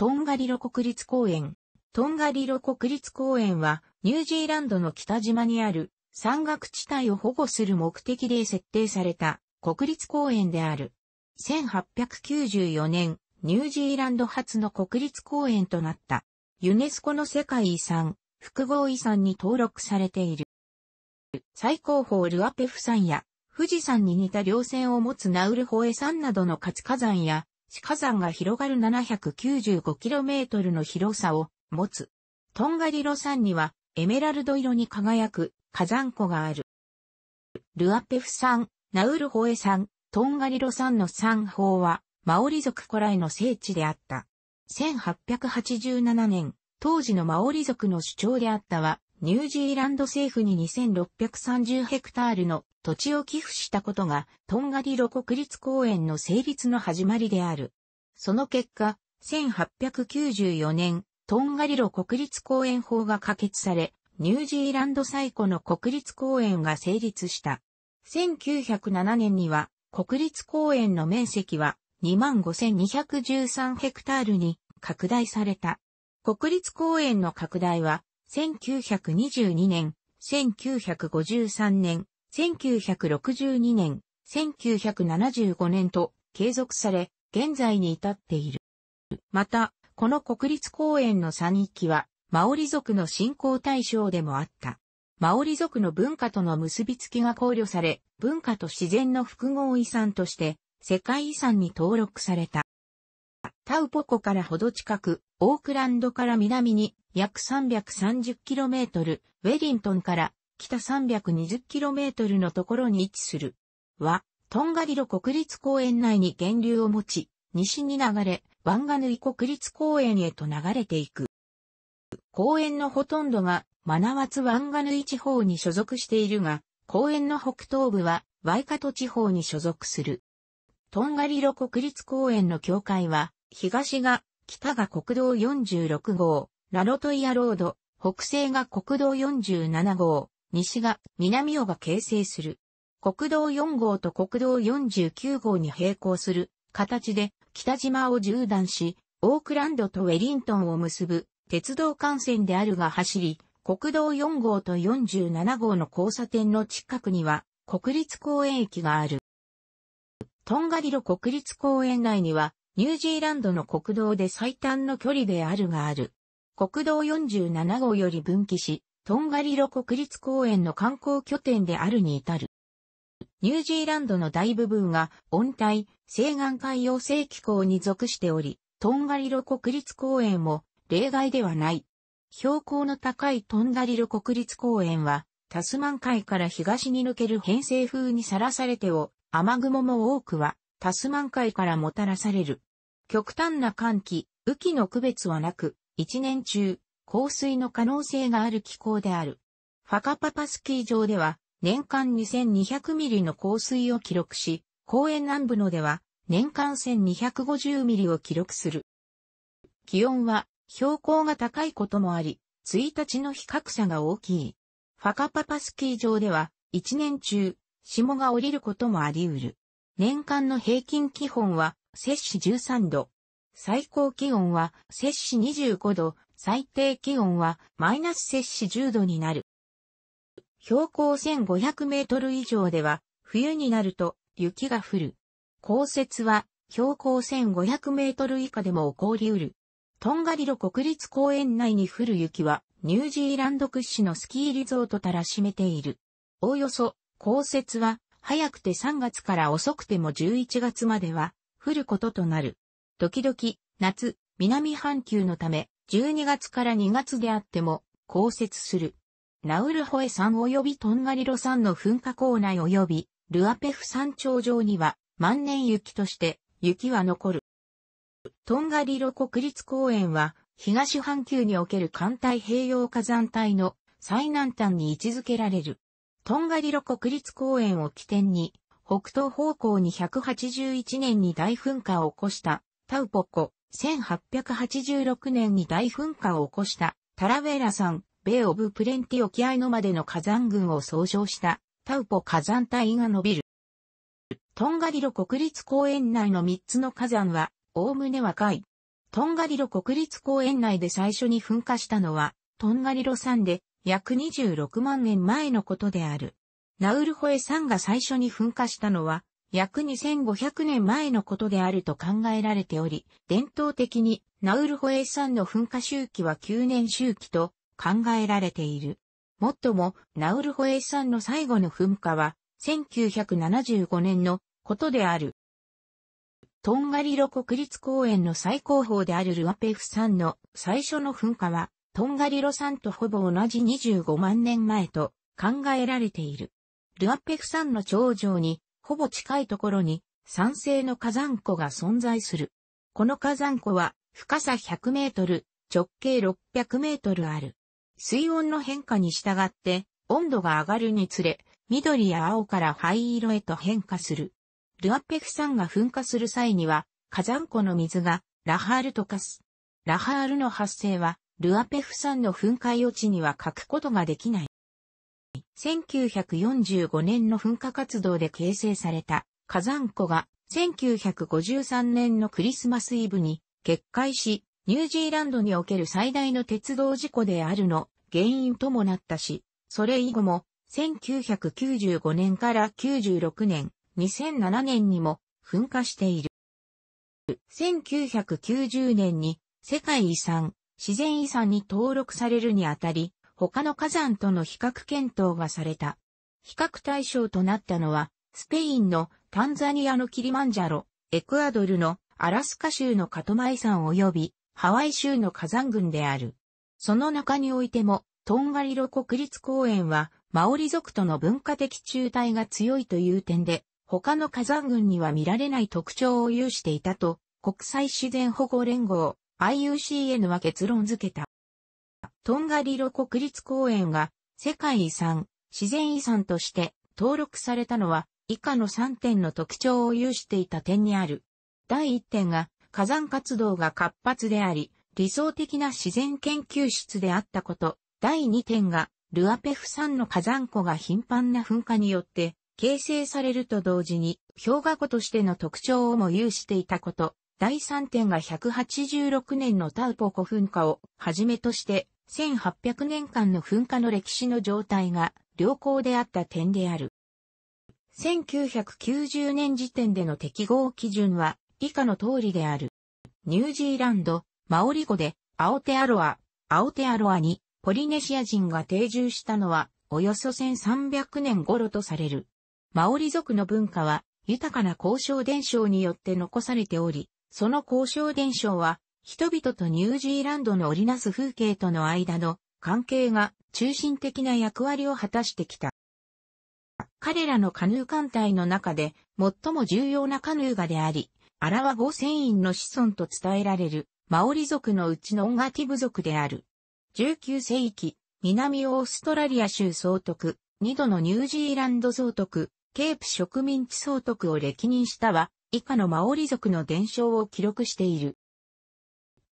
トンガリロ国立公園。トンガリロ国立公園は、ニュージーランドの北島にある、山岳地帯を保護する目的で設定された国立公園である。1894年、ニュージーランド初の国立公園となった。ユネスコの世界遺産、複合遺産に登録されている。最高峰ルアペフ山や、富士山に似た稜線を持つナウルホエ山などの活火山や、死火山が広がる 795km の広さを持つ。トンガリロ山にはエメラルド色に輝く火山湖がある。ルアペフ山、ナウルホエ山、トンガリロ山の山峰はマオリ族古来の聖地であった。1887年、当時のマオリ族の主張であったは、ニュージーランド政府に2630ヘクタールの土地を寄付したことが、トンガリロ国立公園の成立の始まりである。その結果、1894年、トンガリロ国立公園法が可決され、ニュージーランド最古の国立公園が成立した。1907年には、国立公園の面積は25,213ヘクタールに拡大された。国立公園の拡大は1922年、1953年、1962年、1975年と継続され、現在に至っている。また、この国立公園の山域は、マオリ族の信仰対象でもあった。マオリ族の文化との結びつきが考慮され、文化と自然の複合遺産として、世界遺産に登録された。タウポコからほど近く、オークランドから南に約 330km、ウェリントンから北 320km のところに位置する。は、トンガリロ国立公園内に源流を持ち、西に流れ、ワンガヌイ国立公園へと流れていく。公園のほとんどがマナワツワンガヌイ地方に所属しているが、公園の北東部はワイカト地方に所属する。トンガリロ国立公園の境界は、東が、北が国道46号、ラロトイアロード、北西が国道47号、西が南尾が形成する。国道4号と国道49号に並行する形で北島を縦断し、オークランドとウェリントンを結ぶ鉄道幹線であるが走り、国道4号と47号の交差点の近くには国立公園駅がある。トンガリロ国立公園内にはニュージーランドの国道で最短の距離であるがある。国道47号より分岐し、トンガリロ国立公園の観光拠点であるに至る。ニュージーランドの大部分が温帯、西岸海洋性気候に属しており、トンガリロ国立公園も例外ではない。標高の高いトンガリロ国立公園は、タスマン海から東に抜ける偏西風にさらされてを、雨雲も多くは、タスマン海からもたらされる。極端な寒気、雨季の区別はなく、一年中、降水の可能性がある気候である。ファカパパスキー場では、年間2200ミリの降水を記録し、公園南部のでは、年間1250ミリを記録する。気温は、標高が高いこともあり、1日の比較差が大きい。ファカパパスキー場では、一年中、霜が降りることもあり得る。年間の平均気温は、摂氏13度、最高気温は摂氏25度、最低気温はマイナス摂氏10度になる。標高1500メートル以上では、冬になると雪が降る。降雪は標高1500メートル以下でも起こりうる。トンガリロ国立公園内に降る雪は、ニュージーランド屈指のスキーリゾートたらしめている。おおよそ、降雪は、早くて3月から遅くても11月までは、降ることとなる。時々、夏、南半球のため、12月から2月であっても、降雪する。ナウルホエ山及びトンガリロ山の噴火口内及び、ルアペフ山頂上には、万年雪として、雪は残る。トンガリロ国立公園は、東半球における寒帯平洋火山帯の最南端に位置づけられる。トンガリロ国立公園を起点に、北東方向に181年に大噴火を起こしたタウポコ、1886年に大噴火を起こしたタラベラ山、ベイオブプレンティ沖合のまでの火山群を総称したタウポ火山帯が伸びる。トンガリロ国立公園内の3つの火山は、おおむね若い。トンガリロ国立公園内で最初に噴火したのは、トンガリロ山で約26万年前のことである。ナウルホエ山が最初に噴火したのは、約2500年前のことであると考えられており、伝統的にナウルホエイ山の噴火周期は9年周期と考えられている。もっとも、ナウルホエイ山の最後の噴火は、1975年のことである。トンガリロ国立公園の最高峰であるルアペフ山の最初の噴火は、トンガリロ山とほぼ同じ25万年前と考えられている。ルアペフ山の頂上にほぼ近いところに酸性の火山湖が存在する。この火山湖は深さ100メートル、直径600メートルある。水温の変化に従って温度が上がるにつれ、緑や青から灰色へと変化する。ルアペフ山が噴火する際には火山湖の水がラハールと化す。ラハールの発生はルアペフ山の噴火予知には書くことができない。1945年の噴火活動で形成された火山湖が1953年のクリスマスイブに決壊し、ニュージーランドにおける最大の鉄道事故であるの原因ともなったし、それ以後も1995年から96年、2007年にも噴火している。1990年に世界遺産、自然遺産に登録されるにあたり、他の火山との比較検討がされた。比較対象となったのは、スペインのタンザニアのキリマンジャロ、エクアドルのアラスカ州のカトマイ山及びハワイ州の火山群である。その中においても、トンガリロ国立公園は、マオリ族との文化的中体が強いという点で、他の火山群には見られない特徴を有していたと、国際自然保護連合 IUCN は結論付けた。トンガリロ国立公園が世界遺産、自然遺産として登録されたのは以下の3点の特徴を有していた点にある。第1点が火山活動が活発であり、理想的な自然研究室であったこと。第2点がルアペフ山の火山湖が頻繁な噴火によって形成されると同時に氷河湖としての特徴をも有していたこと。第3点が186年のタウポ湖噴火をはじめとして1800年間の噴火の歴史の状態が良好であった点である。1990年時点での適合基準は以下の通りである。ニュージーランド、マオリ語でアオテアロア、アオテアロアにポリネシア人が定住したのはおよそ1300年頃とされる。マオリ族の文化は豊かな交渉伝承によって残されており、その交渉伝承は人々とニュージーランドの織りなす風景との間の関係が中心的な役割を果たしてきた。彼らのカヌー艦隊の中で最も重要なカヌーがであり、アラワ語船員の子孫と伝えられるマオリ族のうちのオンガティブ族である。19世紀、南オーストラリア州総督、2度のニュージーランド総督、ケープ植民地総督を歴任したは、以下のマオリ族の伝承を記録している。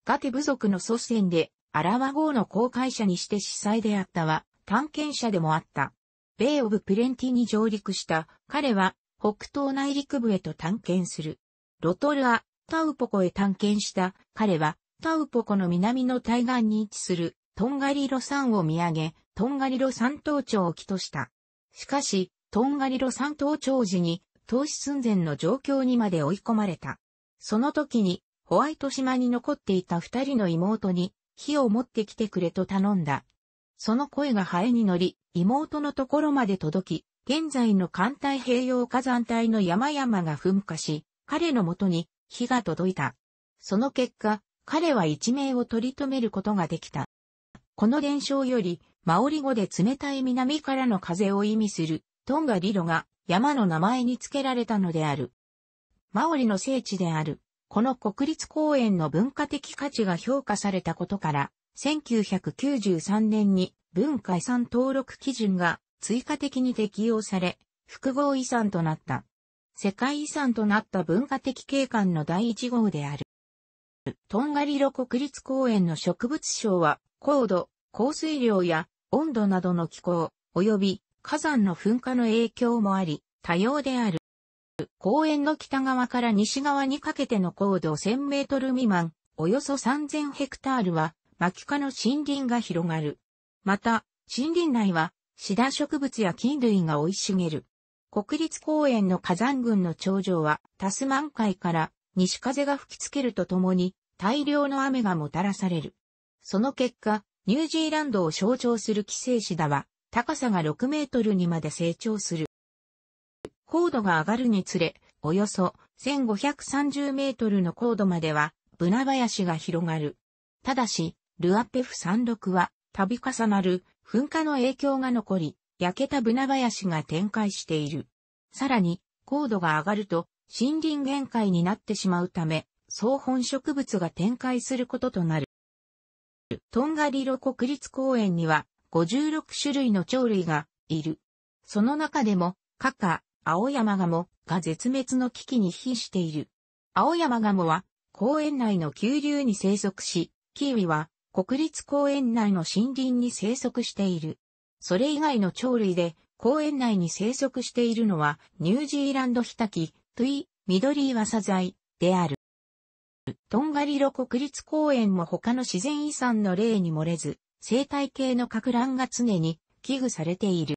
ガテ部族の祖先で、アラワ号の公開者にして司祭であったは、探検者でもあった。ベイオブプレンティに上陸した彼は北東内陸部へと探検する。ロトルア、タウポコへ探検した彼はタウポコの南の対岸に位置するトンガリロ山を見上げ、トンガリロ山東町を起とした。しかし、トンガリロ山東町時に、投資寸前の状況にまで追い込まれた。その時に、ホワイト島に残っていた二人の妹に火を持ってきてくれと頼んだ。その声がハエに乗り、妹のところまで届き、現在の艦隊平洋火山帯の山々が噴火し、彼のもとに火が届いた。その結果、彼は一命を取り留めることができた。この伝承より、マオリ語で冷たい南からの風を意味する、トンガリロが山の名前に付けられたのである。マオリの聖地である、この国立公園の文化的価値が評価されたことから、1993年に文化遺産登録基準が追加的に適用され、複合遺産となった。世界遺産となった文化的景観の第一号である。トンガリロ国立公園の植物省は、高度、降水量や温度などの気候、及び火山の噴火の影響もあり、多様である。公園の北側から西側にかけての高度1000メートル未満、およそ3000ヘクタールは、牧科の森林が広がる。また、森林内は、シダ植物や菌類が生い茂る。国立公園の火山群の頂上は、タスマン海から西風が吹きつけるとともに、大量の雨がもたらされる。その結果、ニュージーランドを象徴する寄生シダは、高さが6メートルにまで成長する。高度が上がるにつれ、およそ1530メートルの高度までは、ブナ林が広がる。ただし、ルアペフ山麓は、度重なる噴火の影響が残り、焼けたブナ林が展開している。さらに、高度が上がると、森林限界になってしまうため、総本植物が展開することとなる。トンガリロ国立公園には56種類の鳥類がいる。その中でも、カカ、青山モが絶滅の危機に瀕している。青山モは公園内の急流に生息し、キーウィは国立公園内の森林に生息している。それ以外の鳥類で公園内に生息しているのはニュージーランドヒタキ、トゥイ、緑岩サザイである。トンガリロ国立公園も他の自然遺産の例に漏れず、生態系の拡乱が常に危惧されている。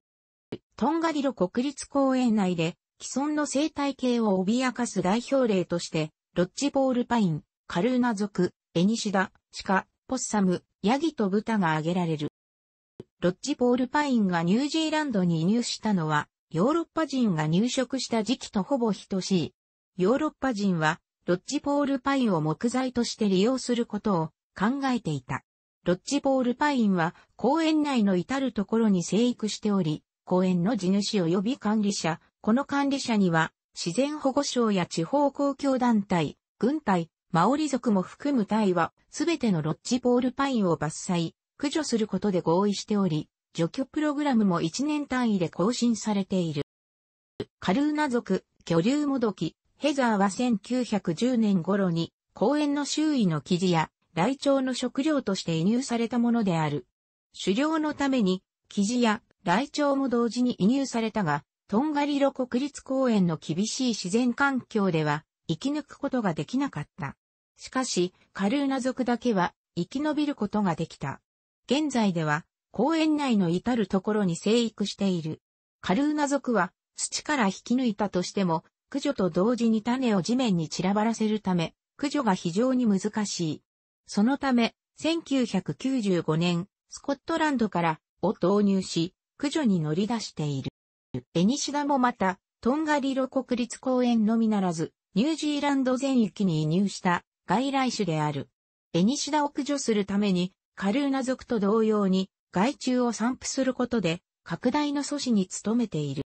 トンガリロ国立公園内で既存の生態系を脅かす代表例として、ロッジボールパイン、カルーナ族、エニシダ、カ、ポッサム、ヤギと豚が挙げられる。ロッジボールパインがニュージーランドに移入したのは、ヨーロッパ人が入植した時期とほぼ等しい。ヨーロッパ人は、ロッジボールパインを木材として利用することを考えていた。ロッジボールパインは公園内の至るところに生育しており、公園の地主及び管理者、この管理者には、自然保護省や地方公共団体、軍隊、マオリ族も含む隊は、すべてのロッジポールパインを伐採、駆除することで合意しており、除去プログラムも1年単位で更新されている。カルーナ族、巨竜もどき、ヘザーは1910年頃に、公園の周囲の生地や、大腸の食料として輸入されたものである。狩猟のために、生地やライチョウも同時に移入されたが、トンガリロ国立公園の厳しい自然環境では生き抜くことができなかった。しかし、カルーナ族だけは生き延びることができた。現在では公園内の至るところに生育している。カルーナ族は土から引き抜いたとしても、駆除と同時に種を地面に散らばらせるため、駆除が非常に難しい。そのため、1995年、スコットランドからを導入し、駆除に乗り出している。エニシダもまた、トンガリロ国立公園のみならず、ニュージーランド全域に移入した外来種である。エニシダを駆除するために、カルーナ族と同様に、害虫を散布することで、拡大の阻止に努めている。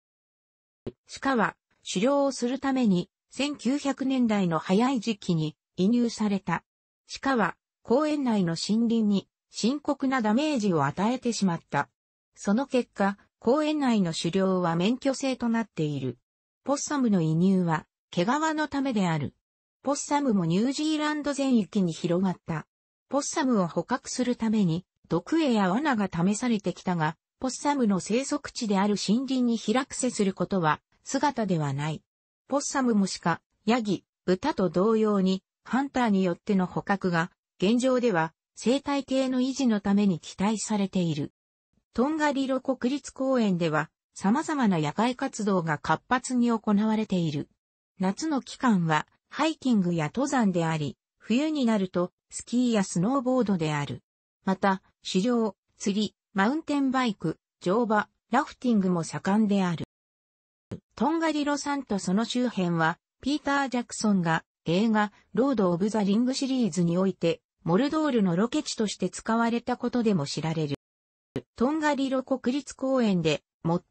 鹿は、狩猟をするために、1900年代の早い時期に移入された。鹿は、公園内の森林に深刻なダメージを与えてしまった。その結果、公園内の狩猟は免許制となっている。ポッサムの移入は、毛皮のためである。ポッサムもニュージーランド全域に広がった。ポッサムを捕獲するために、毒餌や罠が試されてきたが、ポッサムの生息地である森林に開くせすることは、姿ではない。ポッサムもしか、ヤギ、豚と同様に、ハンターによっての捕獲が、現状では、生態系の維持のために期待されている。トンガリロ国立公園では、様々な野外活動が活発に行われている。夏の期間は、ハイキングや登山であり、冬になると、スキーやスノーボードである。また、狩猟、釣り、マウンテンバイク、乗馬、ラフティングも盛んである。トンガリロ山とその周辺は、ピーター・ジャクソンが映画、ロード・オブ・ザ・リングシリーズにおいて、モルドールのロケ地として使われたことでも知られる。トンガリロ国立公園で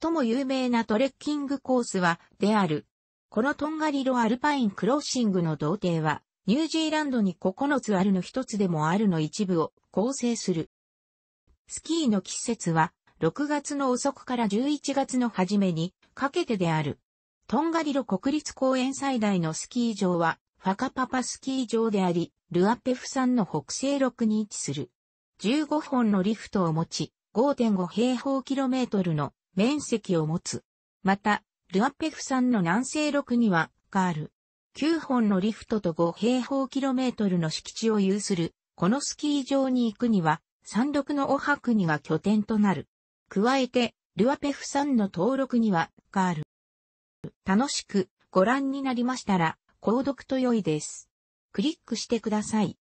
最も有名なトレッキングコースはである。このトンガリロアルパインクロッシングの童貞はニュージーランドに9つあるの一つでもあるの一部を構成する。スキーの季節は6月の遅くから11月の初めにかけてである。トンガリロ国立公園最大のスキー場はファカパパスキー場であり、ルアペフ山の北西6に位置する。15本のリフトを持ち、5.5平方キロメートルの面積を持つ。また、ルアペフ山の南西麓には、がある。9本のリフトと5平方キロメートルの敷地を有する、このスキー場に行くには、山麓のオハにが拠点となる。加えて、ルアペフ山の登録には、がある。楽しくご覧になりましたら、購読と良いです。クリックしてください。